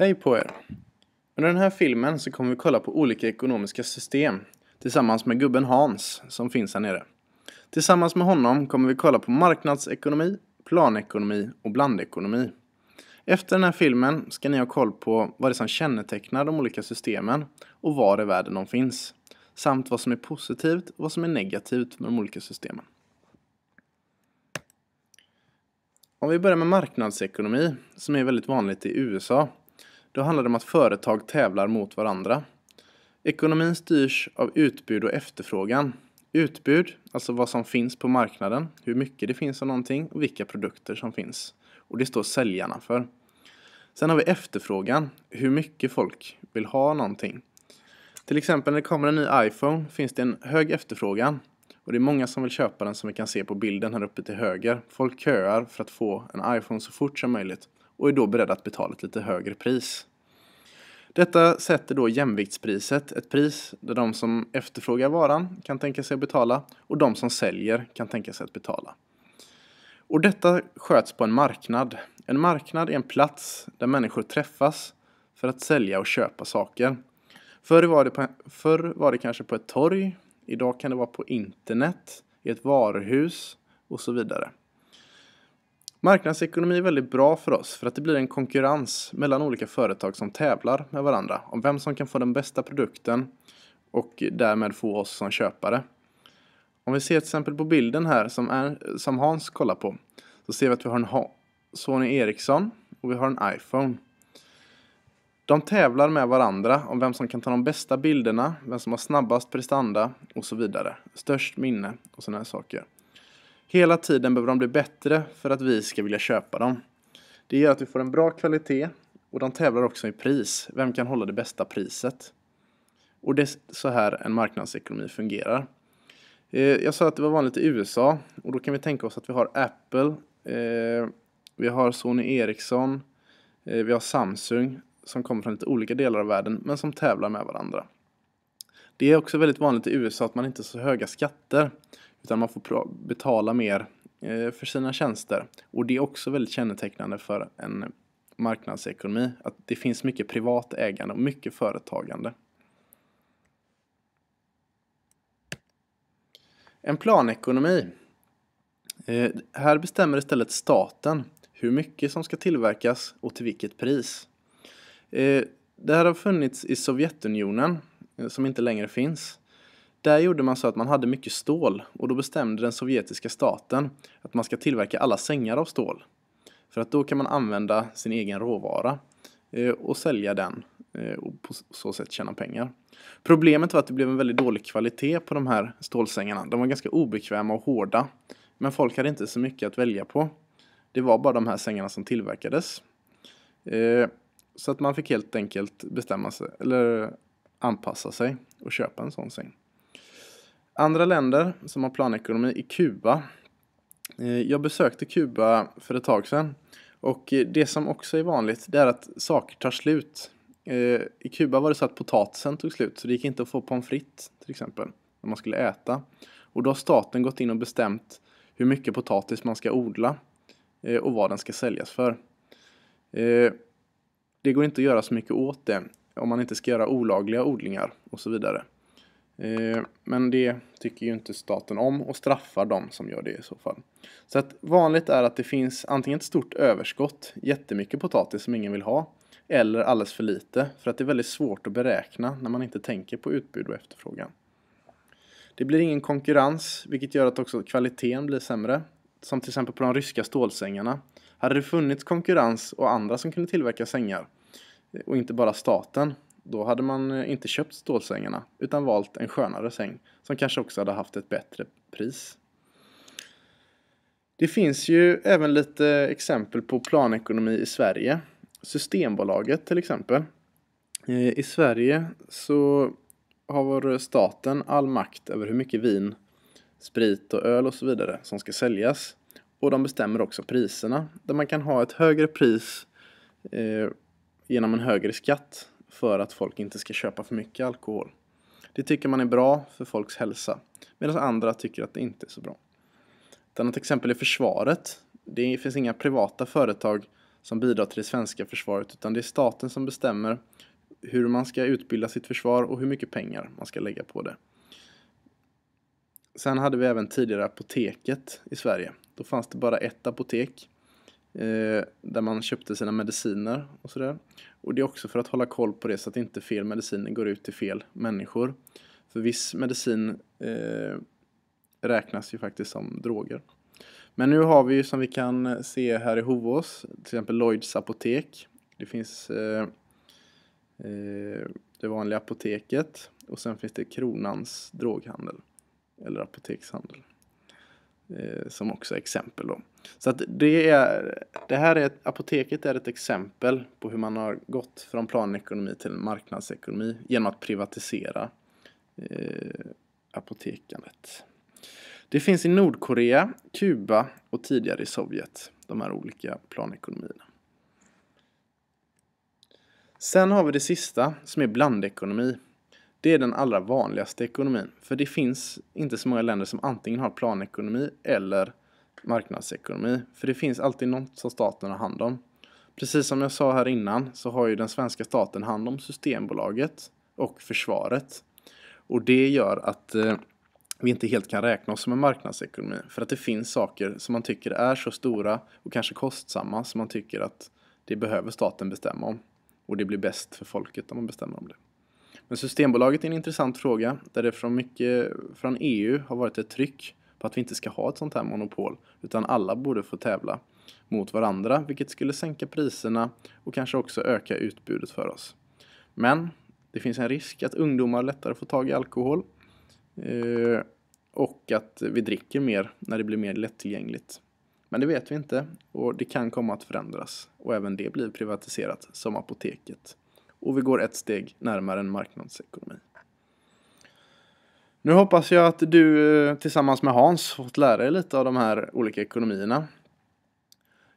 Hej på er! Under den här filmen så kommer vi kolla på olika ekonomiska system tillsammans med gubben Hans som finns här nere. Tillsammans med honom kommer vi kolla på marknadsekonomi, planekonomi och blandekonomi. Efter den här filmen ska ni ha koll på vad det är som kännetecknar de olika systemen och var i världen de finns. Samt vad som är positivt och vad som är negativt med de olika systemen. Om vi börjar med marknadsekonomi, som är väldigt vanligt i USA, då handlar det om att företag tävlar mot varandra. Ekonomin styrs av utbud och efterfrågan. Utbud, alltså vad som finns på marknaden, hur mycket det finns av någonting och vilka produkter som finns. Och det står säljarna för. Sen har vi efterfrågan, hur mycket folk vill ha någonting. Till exempel när det kommer en ny iPhone finns det en hög efterfrågan och det är många som vill köpa den som vi kan se på bilden här uppe till höger. Folk köar för att få en iPhone så fort som möjligt och är då beredda att betala ett lite högre pris. Detta sätter då jämviktspriset, ett pris där de som efterfrågar varan kan tänka sig att betala och de som säljer kan tänka sig att betala. Och detta sköts på en marknad. En marknad är en plats där människor träffas för att sälja och köpa saker. Förr var det, på, förr var det kanske på ett torg, idag kan det vara på internet, i ett varuhus och så vidare. Marknadsekonomi är väldigt bra för oss för att det blir en konkurrens mellan olika företag som tävlar med varandra om vem som kan få den bästa produkten och därmed få oss som köpare. Om vi ser ett exempel på bilden här som, är, som Hans kollar på så ser vi att vi har en Sony Ericsson och vi har en iPhone. De tävlar med varandra om vem som kan ta de bästa bilderna, vem som har snabbast prestanda och så vidare. Störst minne och sådana här saker. Hela tiden behöver de bli bättre för att vi ska vilja köpa dem. Det gör att vi får en bra kvalitet och de tävlar också i pris. Vem kan hålla det bästa priset? Och det är så här en marknadsekonomi fungerar. Eh, jag sa att det var vanligt i USA och då kan vi tänka oss att vi har Apple, eh, vi har Sony Ericsson, eh, vi har Samsung som kommer från lite olika delar av världen men som tävlar med varandra. Det är också väldigt vanligt i USA att man inte har så höga skatter utan man får betala mer eh, för sina tjänster. Och det är också väldigt kännetecknande för en marknadsekonomi. Att det finns mycket privat ägande och mycket företagande. En planekonomi. Eh, här bestämmer istället staten hur mycket som ska tillverkas och till vilket pris. Eh, det här har funnits i Sovjetunionen, eh, som inte längre finns. Där gjorde man så att man hade mycket stål och då bestämde den sovjetiska staten att man ska tillverka alla sängar av stål. För att då kan man använda sin egen råvara eh, och sälja den eh, och på så sätt tjäna pengar. Problemet var att det blev en väldigt dålig kvalitet på de här stålsängarna. De var ganska obekväma och hårda. Men folk hade inte så mycket att välja på. Det var bara de här sängarna som tillverkades. Eh, så att man fick helt enkelt bestämma sig, eller anpassa sig och köpa en sån säng. Andra länder som har planekonomi är Kuba. Eh, jag besökte Kuba för ett tag sedan och det som också är vanligt det är att saker tar slut. Eh, I Kuba var det så att potatisen tog slut så det gick inte att få pommes frites till exempel när man skulle äta. Och då har staten gått in och bestämt hur mycket potatis man ska odla eh, och vad den ska säljas för. Det går inte att göra så mycket åt det om man inte ska göra olagliga odlingar och så vidare. Eh, men det tycker ju inte staten om och straffar de som gör det i så fall. Så att vanligt är att det finns antingen ett stort överskott, jättemycket potatis som ingen vill ha, eller alldeles för lite, för att det är väldigt svårt att beräkna när man inte tänker på utbud och efterfrågan. Det blir ingen konkurrens, vilket gör att också kvaliteten blir sämre. Som till exempel på de ryska stålsängarna. Hade det funnits konkurrens och andra som kunde tillverka sängar, eh, och inte bara staten, då hade man eh, inte köpt stålsängarna utan valt en skönare säng som kanske också hade haft ett bättre pris. Det finns ju även lite exempel på planekonomi i Sverige. Systembolaget till exempel. Eh, I Sverige så har staten all makt över hur mycket vin, sprit och öl och så vidare som ska säljas. Och de bestämmer också priserna, där man kan ha ett högre pris eh, genom en högre skatt för att folk inte ska köpa för mycket alkohol. Det tycker man är bra för folks hälsa, medan andra tycker att det inte är så bra. Ett annat exempel är försvaret. Det finns inga privata företag som bidrar till det svenska försvaret, utan det är staten som bestämmer hur man ska utbilda sitt försvar och hur mycket pengar man ska lägga på det. Sen hade vi även tidigare apoteket i Sverige. Då fanns det bara ett apotek Eh, där man köpte sina mediciner och sådär. Och det är också för att hålla koll på det så att inte fel mediciner går ut till fel människor. För viss medicin eh, räknas ju faktiskt som droger. Men nu har vi ju som vi kan se här i Hovås, till exempel Lloyds apotek. Det finns eh, eh det vanliga apoteket och sen finns det Kronans droghandel eller apotekshandel. Eh, som också exempel då. Så att det, är, det här är, ett, apoteket är ett exempel på hur man har gått från planekonomi till marknadsekonomi genom att privatisera eh, apotekandet. Det finns i Nordkorea, Kuba och tidigare i Sovjet, de här olika planekonomierna. Sen har vi det sista som är blandekonomi. Det är den allra vanligaste ekonomin. För det finns inte så många länder som antingen har planekonomi eller marknadsekonomi. För det finns alltid något som staten har hand om. Precis som jag sa här innan så har ju den svenska staten hand om Systembolaget och försvaret. Och det gör att eh, vi inte helt kan räkna oss som en marknadsekonomi. För att det finns saker som man tycker är så stora och kanske kostsamma som man tycker att det behöver staten bestämma om. Och det blir bäst för folket om man bestämmer om det. Men Systembolaget är en intressant fråga där det från mycket från EU har varit ett tryck på att vi inte ska ha ett sånt här monopol utan alla borde få tävla mot varandra vilket skulle sänka priserna och kanske också öka utbudet för oss. Men det finns en risk att ungdomar lättare får tag i alkohol eh, och att vi dricker mer när det blir mer lättillgängligt. Men det vet vi inte och det kan komma att förändras och även det blir privatiserat som apoteket och vi går ett steg närmare en marknadsekonomi. Nu hoppas jag att du eh, tillsammans med Hans fått lära dig lite av de här olika ekonomierna.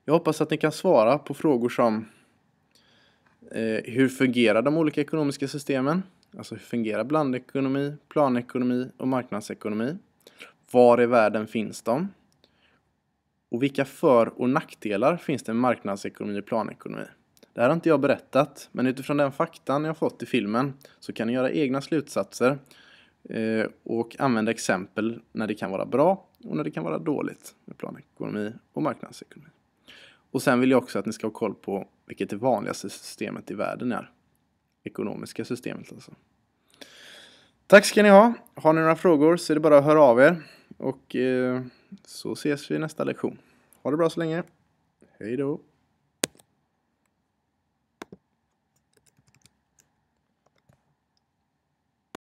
Jag hoppas att ni kan svara på frågor som eh, hur fungerar de olika ekonomiska systemen? Alltså hur fungerar blandekonomi, planekonomi och marknadsekonomi? Var i världen finns de? Och vilka för och nackdelar finns det med marknadsekonomi och planekonomi? Det här har inte jag berättat, men utifrån den faktan jag fått i filmen så kan ni göra egna slutsatser eh, och använda exempel när det kan vara bra och när det kan vara dåligt med planekonomi och marknadsekonomi. Och sen vill jag också att ni ska ha koll på vilket det vanligaste systemet i världen är. Ekonomiska systemet alltså. Tack ska ni ha. Har ni några frågor så är det bara att höra av er. Och eh, så ses vi i nästa lektion. Ha det bra så länge. Hej då.